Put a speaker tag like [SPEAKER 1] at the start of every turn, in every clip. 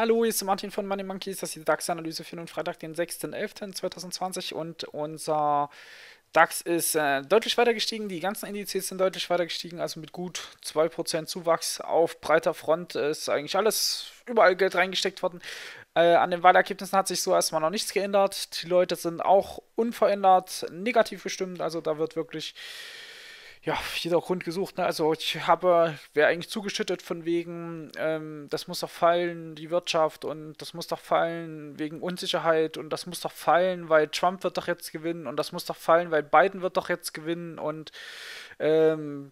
[SPEAKER 1] Hallo, hier ist Martin von Money Monkeys, das ist die DAX-Analyse für den Freitag, den 6.11.2020 und unser DAX ist äh, deutlich weiter gestiegen, die ganzen Indizes sind deutlich weiter gestiegen, also mit gut 2% Zuwachs auf breiter Front ist eigentlich alles, überall Geld reingesteckt worden. Äh, an den Wahlergebnissen hat sich so erstmal noch nichts geändert, die Leute sind auch unverändert negativ gestimmt, also da wird wirklich ja, jeder Grund gesucht. Ne? Also ich habe, wäre eigentlich zugeschüttet von wegen, ähm, das muss doch fallen, die Wirtschaft und das muss doch fallen wegen Unsicherheit und das muss doch fallen, weil Trump wird doch jetzt gewinnen und das muss doch fallen, weil Biden wird doch jetzt gewinnen und ähm,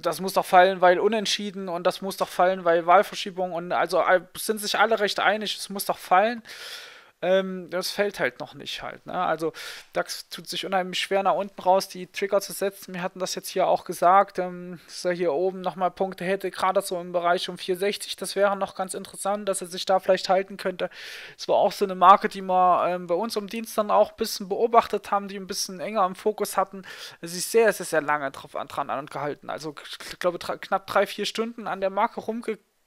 [SPEAKER 1] das muss doch fallen, weil unentschieden und das muss doch fallen, weil Wahlverschiebung und also äh, sind sich alle recht einig, es muss doch fallen ähm, das fällt halt noch nicht halt. Ne? Also DAX tut sich unheimlich schwer nach unten raus, die Trigger zu setzen. Wir hatten das jetzt hier auch gesagt, ähm, dass er hier oben nochmal Punkte hätte, gerade so im Bereich um 460. Das wäre noch ganz interessant, dass er sich da vielleicht halten könnte. Es war auch so eine Marke, die wir ähm, bei uns um Dienst dann auch ein bisschen beobachtet haben, die ein bisschen enger im Fokus hatten. Es ist sehr, sehr, sehr lange drauf, dran angehalten. Also ich glaube knapp drei, vier Stunden an der Marke rumgegangen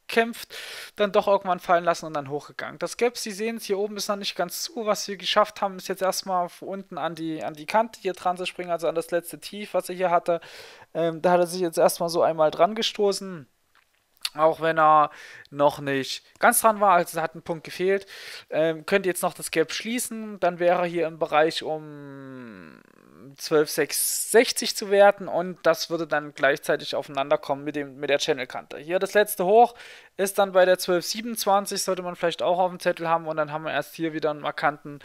[SPEAKER 1] kämpft, dann doch irgendwann fallen lassen und dann hochgegangen. Das Gap, Sie sehen es, hier oben ist noch nicht ganz zu. Was wir geschafft haben, ist jetzt erstmal unten an die, an die Kante hier dran zu springen, also an das letzte Tief, was er hier hatte. Ähm, da hat er sich jetzt erstmal so einmal dran gestoßen. Auch wenn er noch nicht ganz dran war, also hat ein Punkt gefehlt. Ähm, könnte jetzt noch das Gap schließen, dann wäre er hier im Bereich um 12,660 zu werten und das würde dann gleichzeitig aufeinander kommen mit, dem, mit der Channelkante. Hier das letzte Hoch ist dann bei der 1227, sollte man vielleicht auch auf dem Zettel haben. Und dann haben wir erst hier wieder einen markanten,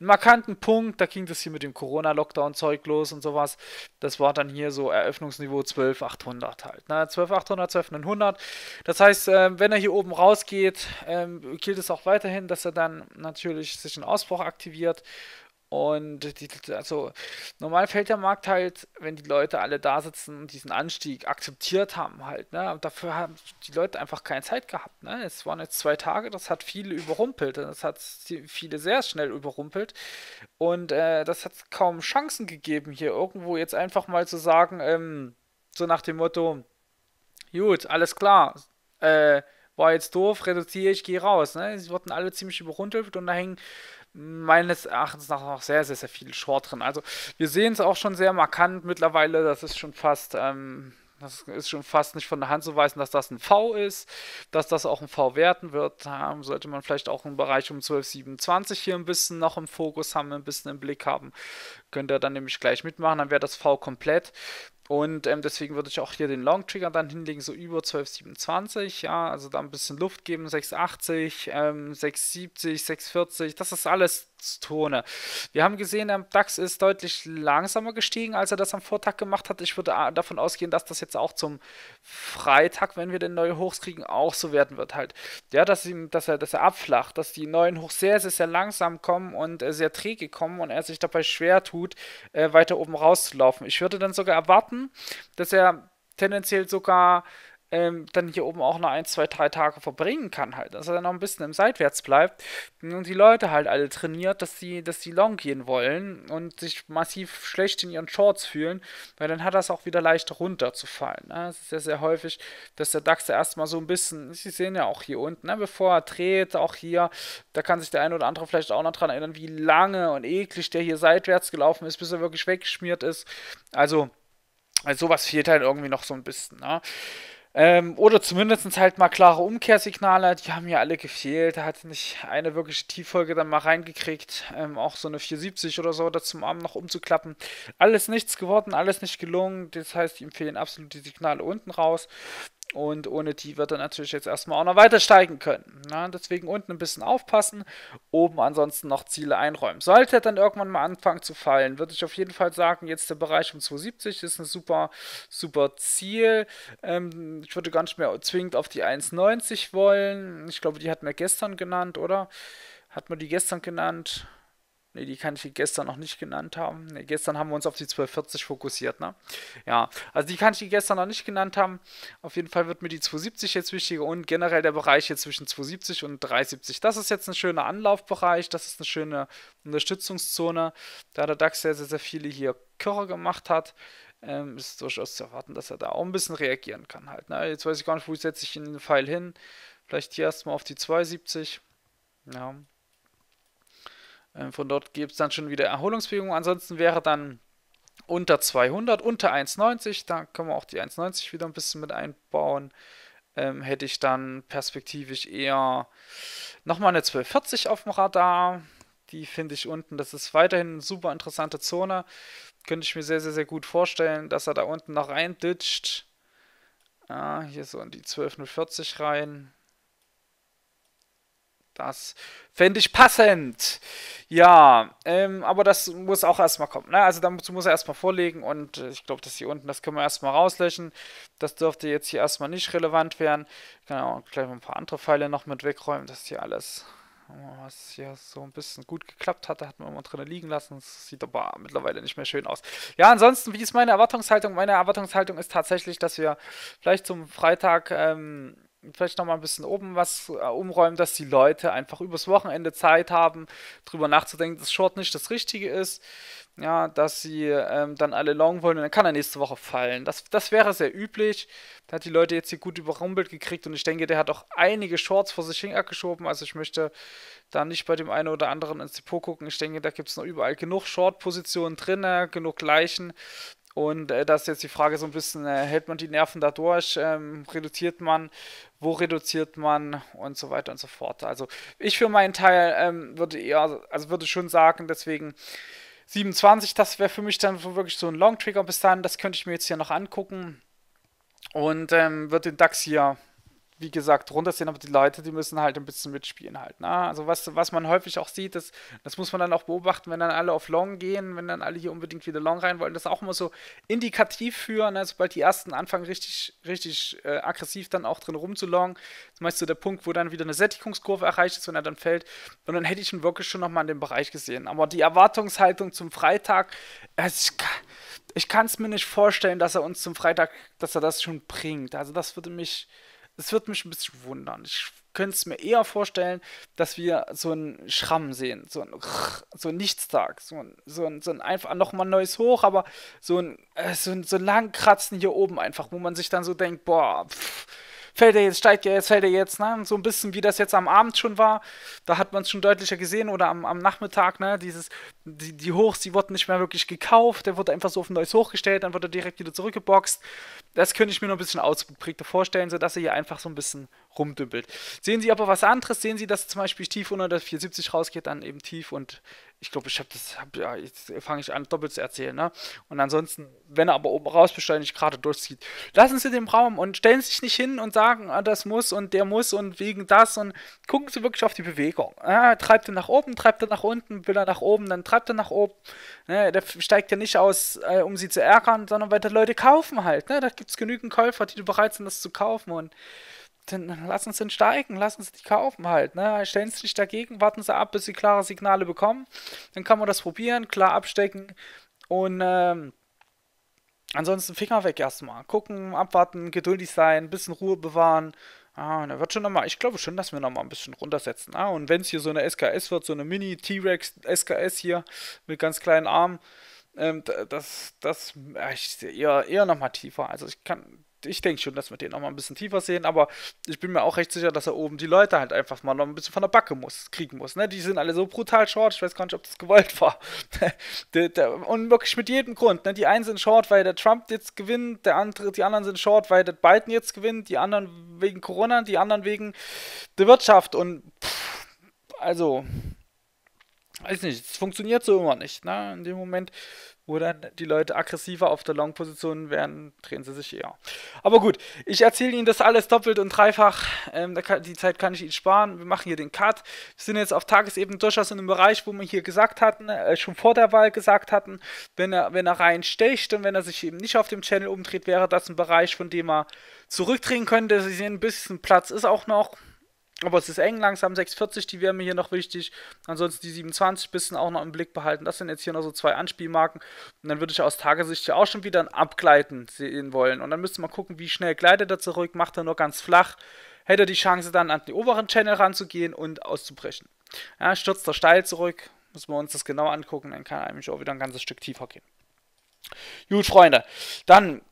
[SPEAKER 1] einen markanten Punkt. Da ging das hier mit dem Corona-Lockdown-Zeug los und sowas. Das war dann hier so Eröffnungsniveau 12800 halt. Ne? 12800, 12900. Das heißt, äh, wenn er hier oben rausgeht, äh, gilt es auch weiterhin, dass er dann natürlich sich einen Ausbruch aktiviert und die, also normal fällt der Markt halt, wenn die Leute alle da sitzen und diesen Anstieg akzeptiert haben halt, ne? Und dafür haben die Leute einfach keine Zeit gehabt, ne? Es waren jetzt zwei Tage, das hat viele überrumpelt. Das hat viele sehr schnell überrumpelt. Und äh, das hat kaum Chancen gegeben, hier irgendwo jetzt einfach mal zu sagen, ähm, so nach dem Motto, gut, alles klar, äh, war jetzt doof, reduziere ich, gehe raus. Ne? Sie wurden alle ziemlich überrumpelt und da hängen meines Erachtens nach noch sehr, sehr, sehr viel Short drin. Also wir sehen es auch schon sehr markant mittlerweile. Das ist schon fast, ähm, das ist schon fast nicht von der Hand zu weisen, dass das ein V ist, dass das auch ein V werten wird. Da ähm, sollte man vielleicht auch im Bereich um 12,27 hier ein bisschen noch im Fokus haben, ein bisschen im Blick haben. Könnt ihr dann nämlich gleich mitmachen, dann wäre das V komplett. Und ähm, deswegen würde ich auch hier den Long Trigger dann hinlegen, so über 12,27, ja, also da ein bisschen Luft geben, 6,80, ähm, 6,70, 6,40, das ist alles Tone. Wir haben gesehen, der DAX ist deutlich langsamer gestiegen, als er das am Vortag gemacht hat. Ich würde äh, davon ausgehen, dass das jetzt auch zum Freitag, wenn wir den neuen Hochs kriegen, auch so werden wird halt. Ja, dass, ihm, dass, er, dass er abflacht, dass die neuen Hochs sehr, sehr, sehr langsam kommen und äh, sehr träge kommen und er sich dabei schwer tut, äh, weiter oben rauszulaufen. Ich würde dann sogar erwarten, dass er tendenziell sogar ähm, dann hier oben auch noch ein, zwei, drei Tage verbringen kann halt. Dass er dann noch ein bisschen im Seitwärts bleibt und die Leute halt alle trainiert, dass sie, dass sie long gehen wollen und sich massiv schlecht in ihren Shorts fühlen, weil dann hat das auch wieder leicht runterzufallen. Ne? Es ist ja sehr häufig, dass der DAX ja erstmal so ein bisschen, Sie sehen ja auch hier unten, ne? bevor er dreht, auch hier, da kann sich der eine oder andere vielleicht auch noch dran erinnern, wie lange und eklig der hier seitwärts gelaufen ist, bis er wirklich weggeschmiert ist. Also, also sowas fehlt halt irgendwie noch so ein bisschen. Ne? Ähm, oder zumindest halt mal klare Umkehrsignale, die haben ja alle gefehlt. Da hat nicht eine wirkliche Tieffolge dann mal reingekriegt. Ähm, auch so eine 470 oder so, da zum Arm noch umzuklappen. Alles nichts geworden, alles nicht gelungen. Das heißt, ihm fehlen absolut die Signale unten raus. Und ohne die wird er natürlich jetzt erstmal auch noch weiter steigen können. Na, ne? deswegen unten ein bisschen aufpassen, oben ansonsten noch Ziele einräumen. Sollte er dann irgendwann mal anfangen zu fallen, würde ich auf jeden Fall sagen, jetzt der Bereich um 270 ist ein super, super Ziel. Ähm, ich würde gar nicht mehr zwingend auf die 1,90 wollen. Ich glaube, die hat wir gestern genannt, oder? Hat man die gestern genannt? Ne, die kann ich gestern noch nicht genannt haben. Ne, gestern haben wir uns auf die 1240 fokussiert, ne? Ja, also die kann ich gestern noch nicht genannt haben. Auf jeden Fall wird mir die 270 jetzt wichtiger und generell der Bereich hier zwischen 270 und 370. Das ist jetzt ein schöner Anlaufbereich, das ist eine schöne Unterstützungszone, da der DAX sehr, sehr, sehr viele hier Körre gemacht hat. Ähm, ist durchaus zu erwarten, dass er da auch ein bisschen reagieren kann halt. Ne? Jetzt weiß ich gar nicht, wo setze ich ihn den Pfeil hin. Vielleicht hier erstmal auf die 270. Ja. Ähm, von dort gibt es dann schon wieder Erholungsbewegungen. Ansonsten wäre dann unter 200, unter 1,90. Da können wir auch die 1,90 wieder ein bisschen mit einbauen. Ähm, hätte ich dann perspektivisch eher nochmal eine 1240 auf dem Radar. Die finde ich unten. Das ist weiterhin eine super interessante Zone. Könnte ich mir sehr, sehr, sehr gut vorstellen, dass er da unten noch reinditscht. Ah, hier so in die 12040 rein. Das fände ich passend. Ja, ähm, aber das muss auch erstmal kommen. Ne? Also dazu muss er erstmal vorlegen und äh, ich glaube, das hier unten, das können wir erstmal rauslöschen. Das dürfte jetzt hier erstmal nicht relevant werden. Genau, gleich mal ein paar andere Pfeile noch mit wegräumen, das hier alles was hier so ein bisschen gut geklappt hatte, hat man immer drinnen liegen lassen. Das sieht aber mittlerweile nicht mehr schön aus. Ja, ansonsten, wie ist meine Erwartungshaltung? Meine Erwartungshaltung ist tatsächlich, dass wir vielleicht zum Freitag ähm, vielleicht nochmal ein bisschen oben was äh, umräumen, dass die Leute einfach übers Wochenende Zeit haben, drüber nachzudenken, dass Short nicht das Richtige ist. Ja, dass sie ähm, dann alle long wollen und dann kann er nächste Woche fallen. Das, das wäre sehr üblich. Da hat die Leute jetzt hier gut überrumpelt gekriegt und ich denke, der hat auch einige Shorts vor sich hingeschoben. Also ich möchte da nicht bei dem einen oder anderen ins Depot gucken. Ich denke, da gibt es noch überall genug Short-Positionen drin, genug Leichen, und äh, das ist jetzt die Frage so ein bisschen, äh, hält man die Nerven dadurch, ähm, reduziert man, wo reduziert man und so weiter und so fort. Also ich für meinen Teil ähm, würde eher, also würde schon sagen, deswegen 27, das wäre für mich dann wirklich so ein Long Trigger bis dann, das könnte ich mir jetzt hier noch angucken. Und ähm, wird den DAX hier wie gesagt, runtersehen, aber die Leute, die müssen halt ein bisschen mitspielen halt. Ne? Also was, was man häufig auch sieht, das, das muss man dann auch beobachten, wenn dann alle auf Long gehen, wenn dann alle hier unbedingt wieder Long rein wollen, das ist auch immer so indikativ für, ne? sobald die ersten anfangen, richtig, richtig äh, aggressiv dann auch drin rumzulongen, das ist meist so der Punkt, wo dann wieder eine Sättigungskurve erreicht ist, wenn er dann fällt und dann hätte ich ihn wirklich schon nochmal in dem Bereich gesehen. Aber die Erwartungshaltung zum Freitag, also ich kann ich kann es mir nicht vorstellen, dass er uns zum Freitag, dass er das schon bringt. Also das würde mich, das wird mich ein bisschen wundern. Ich könnte es mir eher vorstellen, dass wir so einen Schramm sehen, so ein, so ein Nichtstag, so ein, so ein, so ein einfach nochmal ein neues Hoch, aber so ein, äh, so ein, so ein langen Kratzen hier oben einfach, wo man sich dann so denkt, boah, pff, fällt er jetzt, steigt er jetzt, fällt er jetzt, ne? so ein bisschen wie das jetzt am Abend schon war, da hat man es schon deutlicher gesehen oder am, am Nachmittag, ne? Dieses, die, die Hochs, die wurden nicht mehr wirklich gekauft, der wurde einfach so auf ein neues hochgestellt, dann wurde direkt wieder zurückgeboxt. Das könnte ich mir noch ein bisschen ausgeprägter vorstellen, sodass er hier einfach so ein bisschen rumdümpelt. Sehen Sie aber was anderes, sehen Sie, dass zum Beispiel tief unter der 470 rausgeht, dann eben tief und ich glaube, ich habe das, hab, ja, jetzt fange ich an, doppelt zu erzählen, ne? Und ansonsten, wenn er aber oben raus nicht gerade durchzieht, lassen Sie den Raum und stellen Sie sich nicht hin und sagen, ah, das muss und der muss und wegen das und gucken Sie wirklich auf die Bewegung. Ah, treibt er nach oben, treibt er nach unten, will er nach oben, dann treibt er nach oben. Ne? Der steigt ja nicht aus, äh, um Sie zu ärgern, sondern weil die Leute kaufen halt, ne? Da gibt es genügend Käufer, die bereit sind, das zu kaufen und dann lassen sie ihn steigen, lassen sie dich kaufen halt. Ne? Stellen sie sich dagegen, warten sie ab, bis sie klare Signale bekommen. Dann kann man das probieren, klar abstecken und ähm, ansonsten Finger weg erstmal. Gucken, abwarten, geduldig sein, ein bisschen Ruhe bewahren. Ah, und wird schon nochmal, ich glaube schon, dass wir nochmal ein bisschen runtersetzen. Ah, und wenn es hier so eine SKS wird, so eine Mini-T-Rex-SKS hier mit ganz kleinen Armen, ähm, das, das, ich, eher, eher nochmal tiefer. Also ich kann, ich denke schon, dass wir den nochmal ein bisschen tiefer sehen, aber ich bin mir auch recht sicher, dass er oben die Leute halt einfach mal noch ein bisschen von der Backe muss, kriegen muss. Ne? Die sind alle so brutal short, ich weiß gar nicht, ob das gewollt war. und wirklich mit jedem Grund. Ne? Die einen sind short, weil der Trump jetzt gewinnt, der andere, die anderen sind short, weil der Biden jetzt gewinnt, die anderen wegen Corona, die anderen wegen der Wirtschaft und pff, also, weiß nicht, es funktioniert so immer nicht. Ne? In dem Moment wo dann die Leute aggressiver auf der Long-Position werden, drehen sie sich eher. Aber gut, ich erzähle Ihnen das alles doppelt und dreifach. Ähm, kann, die Zeit kann ich Ihnen sparen. Wir machen hier den Cut. Wir sind jetzt auf Tagesebene durchaus in einem Bereich, wo wir hier gesagt hatten, äh, schon vor der Wahl gesagt hatten, wenn er, wenn er reinstecht und wenn er sich eben nicht auf dem Channel umdreht, wäre das ein Bereich, von dem er zurückdrehen könnte. Sie sehen, ein bisschen Platz ist auch noch. Aber es ist eng, langsam 640 die wäre mir hier noch wichtig. Ansonsten die 27 bisschen auch noch im Blick behalten. Das sind jetzt hier noch so zwei Anspielmarken. Und dann würde ich aus Tagesicht ja auch schon wieder ein Abgleiten sehen wollen. Und dann müsste man gucken, wie schnell gleitet er zurück. Macht er nur ganz flach. Hätte die Chance dann an den oberen Channel ranzugehen und auszubrechen. Ja, stürzt er steil zurück. Müssen wir uns das genau angucken. Dann kann er nämlich auch wieder ein ganzes Stück tiefer gehen. Gut, Freunde. Dann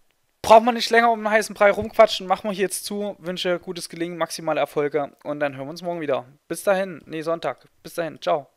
[SPEAKER 1] braucht man nicht länger um den heißen Brei rumquatschen. Machen wir hier jetzt zu. Wünsche gutes Gelingen, maximale Erfolge und dann hören wir uns morgen wieder. Bis dahin, nee, Sonntag. Bis dahin, ciao.